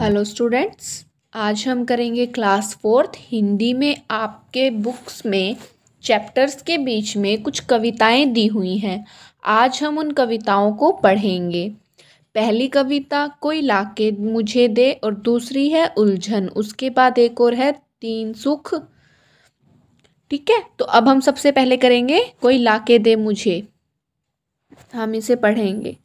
hello students आज हम करेंगे क्लास फोर्थ हिंदी में आपके बुक्स में चैप्टर्स के बीच में कुछ कविताएं दी हुई हैं आज हम उन कविताओं को पढ़ेंगे पहली कविता कोई लाके मुझे दे और दूसरी है उलझन उसके बाद एक और है तीन सुख ठीक है तो अब हम सबसे पहले करेंगे कोई लाके दे मुझे हम इसे पढ़ेंगे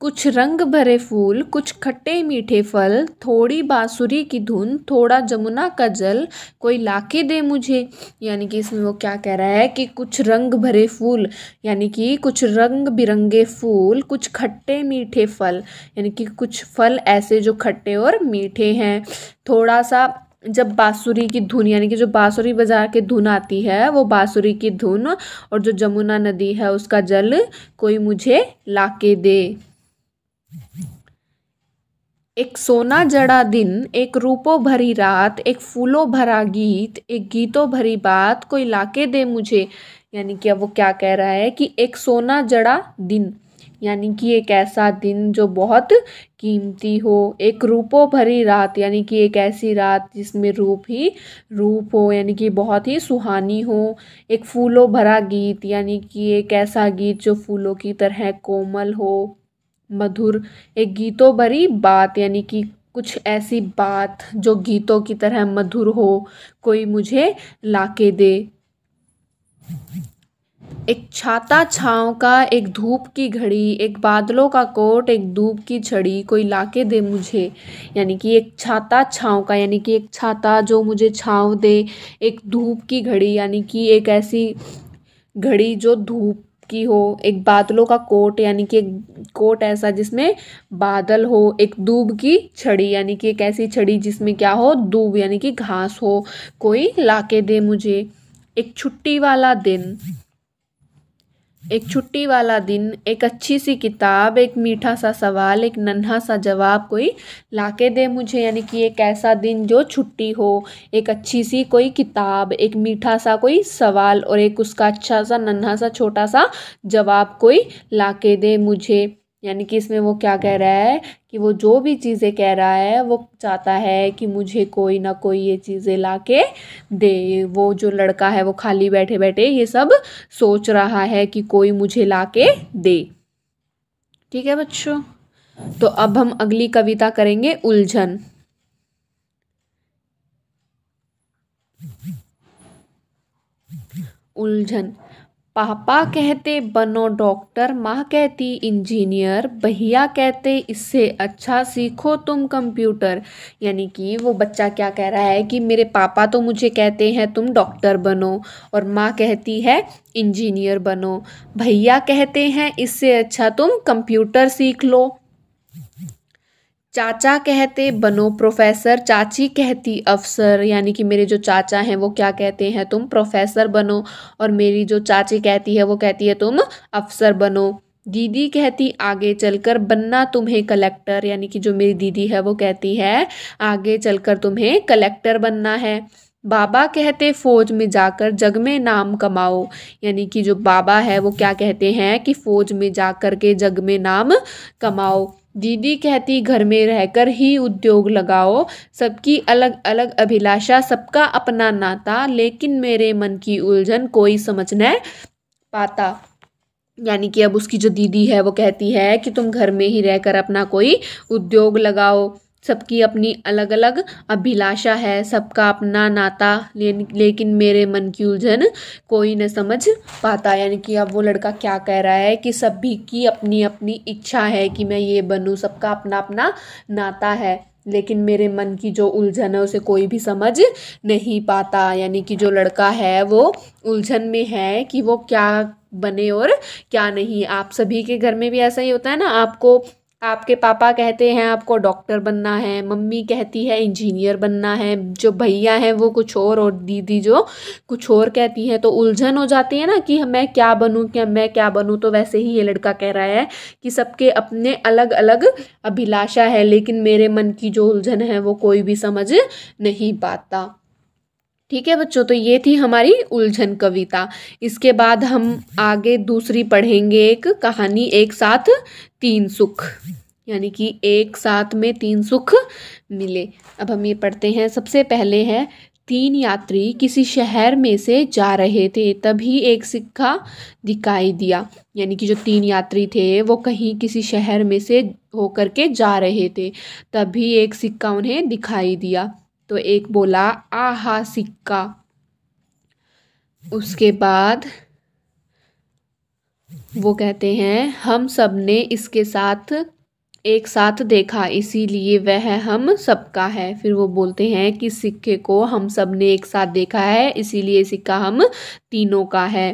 कुछ रंग भरे फूल कुछ खट्टे मीठे फल थोड़ी बाँसुरी की धुन थोड़ा जमुना का जल कोई लाके दे मुझे यानी कि इसमें वो क्या कह रहा है कि कुछ रंग भरे फूल यानी कि कुछ रंग बिरंगे फूल कुछ खट्टे मीठे फल यानी कि कुछ फल ऐसे जो खट्टे और मीठे हैं थोड़ा सा जब बाँसुरी की धुन यानी कि जो बाँसुरी बाज़ार के धुन आती है वो बाँसुरी की धुन और जो जमुना नदी है उसका जल कोई मुझे लाके दे एक सोना जड़ा दिन एक रूपों भरी रात एक फूलों भरा गीत एक गीतों भरी बात कोई लाके दे मुझे यानी कि अब वो क्या कह रहा है कि एक सोना जड़ा दिन यानी कि एक ऐसा दिन जो बहुत कीमती हो एक रूपों भरी रात यानी कि एक ऐसी रात जिसमें रूप ही रूप हो यानी कि बहुत ही सुहानी हो एक फूलों भरा गीत यानी कि एक ऐसा गीत जो फूलों की तरह कोमल हो मधुर एक गीतों भरी बात यानी कि कुछ ऐसी बात जो गीतों की तरह मधुर हो कोई मुझे लाके दे एक छाता छाँव का एक धूप की घड़ी एक बादलों का कोट एक धूप की छड़ी कोई लाके दे मुझे यानी कि एक छाता छाँव का यानी कि एक छाता जो मुझे छाँव दे एक धूप की घड़ी यानी कि एक ऐसी घड़ी जो धूप की हो एक बादलों का कोट यानी कि एक कोट ऐसा जिसमें बादल हो एक दूब की छड़ी यानी कि एक ऐसी छड़ी जिसमें क्या हो दूब यानी कि घास हो कोई लाके दे मुझे एक छुट्टी वाला दिन एक छुट्टी वाला दिन एक अच्छी सी किताब एक मीठा सा सवाल एक नन्हा सा जवाब कोई ला के दे मुझे यानी कि एक ऐसा दिन जो छुट्टी हो एक अच्छी सी कोई किताब एक मीठा सा कोई सवाल और एक उसका अच्छा सा नन्हा सा छोटा सा जवाब कोई ला के दे मुझे यानी कि इसमें वो क्या कह रहा है कि वो जो भी चीज़ें कह रहा है वो चाहता है कि मुझे कोई ना कोई ये चीज़ें ला के दे वो जो लड़का है वो खाली बैठे बैठे ये सब सोच रहा है कि कोई मुझे ला के दे ठीक है बच्चों तो अब हम अगली कविता करेंगे उलझन उलझन पापा कहते बनो डॉक्टर माँ कहती इंजीनियर भैया कहते इससे अच्छा सीखो तुम कंप्यूटर यानी कि वो बच्चा क्या कह रहा है कि मेरे पापा तो मुझे कहते हैं तुम डॉक्टर बनो और माँ कहती है इंजीनियर बनो भैया कहते हैं इससे अच्छा तुम कंप्यूटर सीख लो चाचा कहते बनो प्रोफेसर चाची कहती अफसर यानी कि मेरे जो चाचा हैं वो क्या कहते हैं तुम प्रोफेसर बनो और मेरी जो चाची कहती है वो कहती है तुम अफसर बनो दीदी कहती आगे चलकर बनना तुम्हें कलेक्टर यानी कि जो मेरी दीदी है वो कहती है आगे चलकर तुम्हें कलेक्टर बनना है बाबा कहते फ़ौज में जाकर जग में नाम कमाओ यानी कि जो बाबा है वो क्या कहते हैं कि फ़ौज में जाकर के जग में नाम कमाओ दीदी कहती घर में रहकर ही उद्योग लगाओ सबकी अलग अलग अभिलाषा सबका अपना नाता लेकिन मेरे मन की उलझन कोई समझ न पाता यानी कि अब उसकी जो दीदी है वो कहती है कि तुम घर में ही रहकर अपना कोई उद्योग लगाओ सबकी अपनी अलग अलग अभिलाषा है सबका अपना नाता लेकिन मेरे मन की उलझन कोई न समझ पाता यानी कि अब वो लड़का क्या कह रहा है कि सभी की अपनी अपनी इच्छा है कि मैं ये बनूँ सबका अपना अपना नाता है लेकिन मेरे मन की जो उलझन है उसे कोई भी समझ नहीं पाता यानी कि जो लड़का है वो उलझन में है कि वो क्या बने और क्या नहीं आप सभी के घर में भी ऐसा ही होता है ना आपको आपके पापा कहते हैं आपको डॉक्टर बनना है मम्मी कहती है इंजीनियर बनना है जो भैया हैं वो कुछ और और दीदी जो कुछ और कहती हैं तो उलझन हो जाती है ना कि मैं क्या बनूँ क्या मैं क्या बनूँ तो वैसे ही ये लड़का कह रहा है कि सबके अपने अलग अलग अभिलाषा है लेकिन मेरे मन की जो उलझन है वो कोई भी समझ नहीं पाता ठीक है बच्चों तो ये थी हमारी उलझन कविता इसके बाद हम आगे दूसरी पढ़ेंगे एक कहानी एक साथ तीन सुख यानी कि एक साथ में तीन सुख मिले अब हम ये पढ़ते हैं सबसे पहले है तीन यात्री किसी शहर में से जा रहे थे तभी एक सिक्का दिखाई दिया यानी कि जो तीन यात्री थे वो कहीं किसी शहर में से होकर के जा रहे थे तभी एक सिक्का उन्हें दिखाई दिया तो एक बोला आहा सिक्का उसके बाद वो कहते हैं हम सब ने इसके साथ एक साथ देखा इसीलिए वह हम सबका है फिर वो बोलते हैं कि सिक्के को हम सब ने एक साथ देखा है इसीलिए सिक्का हम तीनों का है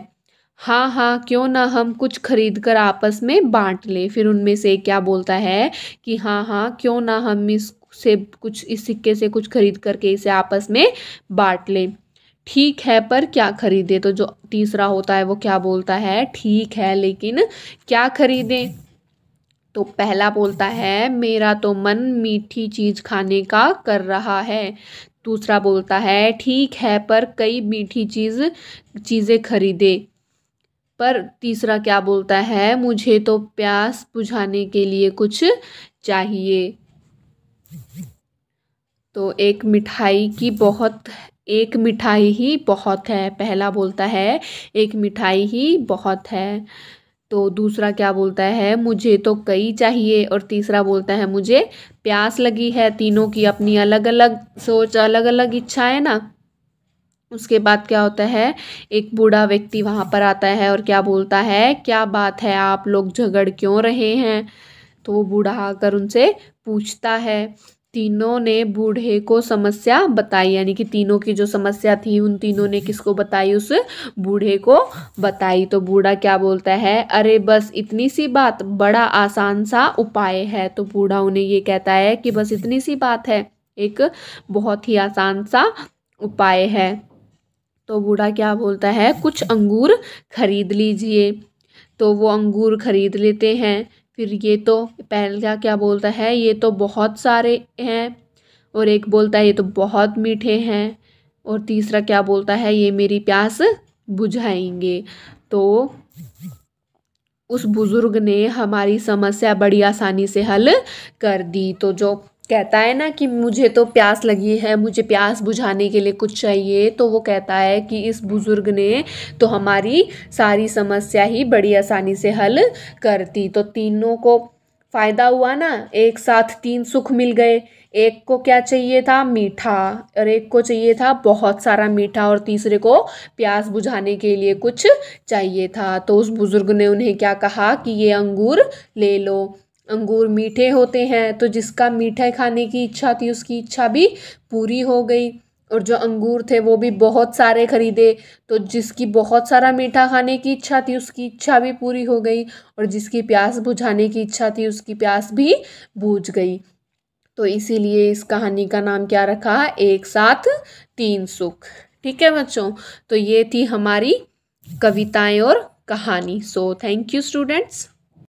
हाँ हाँ क्यों ना हम कुछ खरीद कर आपस में बांट लें फिर उनमें से क्या बोलता है कि हाँ हाँ क्यों ना हम इस से कुछ इस सिक्के से कुछ खरीद करके इसे आपस में बांट लें ठीक है पर क्या खरीदें तो जो तीसरा होता है वो क्या बोलता है ठीक है लेकिन क्या खरीदें तो पहला बोलता है मेरा तो मन मीठी चीज़ खाने का कर रहा है दूसरा बोलता है ठीक है पर कई मीठी चीज़ चीज़ें खरीदे पर तीसरा क्या बोलता है मुझे तो प्यास बुझाने के लिए कुछ चाहिए तो एक मिठाई की बहुत एक मिठाई ही बहुत है पहला बोलता है एक मिठाई ही बहुत है तो दूसरा क्या बोलता है मुझे तो कई चाहिए और तीसरा बोलता है मुझे प्यास लगी है तीनों की अपनी अलग अलग सोच अलग अलग इच्छा है ना उसके बाद क्या होता है एक बूढ़ा व्यक्ति वहाँ पर आता है और क्या बोलता है क्या बात है आप लोग झगड़ क्यों रहे हैं तो वो बूढ़ा आकर उनसे पूछता है तीनों ने बूढ़े को समस्या बताई यानी कि तीनों की जो समस्या थी उन तीनों ने किसको बताई उस बूढ़े को बताई तो बूढ़ा क्या बोलता है अरे बस इतनी सी बात बड़ा आसान सा उपाय है तो बूढ़ा उन्हें ये कहता है कि बस इतनी सी बात है एक बहुत ही आसान सा उपाय है तो बूढ़ा क्या बोलता है कुछ अंगूर खरीद लीजिए तो वो अंगूर खरीद लेते हैं फिर ये तो पहला क्या बोलता है ये तो बहुत सारे हैं और एक बोलता है ये तो बहुत मीठे हैं और तीसरा क्या बोलता है ये मेरी प्यास बुझाएंगे तो उस बुज़ुर्ग ने हमारी समस्या बड़ी आसानी से हल कर दी तो जो कहता है ना कि मुझे तो प्यास लगी है मुझे प्यास बुझाने के लिए कुछ चाहिए तो वो कहता है कि इस बुज़ुर्ग ने तो हमारी सारी समस्या ही बड़ी आसानी से हल कर दी तो तीनों को फ़ायदा हुआ ना एक साथ तीन सुख मिल गए एक को क्या चाहिए था मीठा और एक को चाहिए था बहुत सारा मीठा और तीसरे को प्यास बुझाने के लिए कुछ चाहिए था तो उस बुज़ुर्ग ने उन्हें क्या कहा कि ये अंगूर ले लो अंगूर मीठे होते हैं तो जिसका मीठा खाने की इच्छा थी उसकी इच्छा भी पूरी हो गई और जो अंगूर थे वो भी बहुत सारे खरीदे तो जिसकी बहुत सारा मीठा खाने की इच्छा थी उसकी इच्छा भी पूरी हो गई और जिसकी प्यास बुझाने की इच्छा थी उसकी प्यास भी बुझ गई तो इसीलिए इस कहानी का नाम क्या रखा एक साथ तीन सुख ठीक है बच्चों तो ये थी हमारी कविताएं और कहानी सो थैंक यू स्टूडेंट्स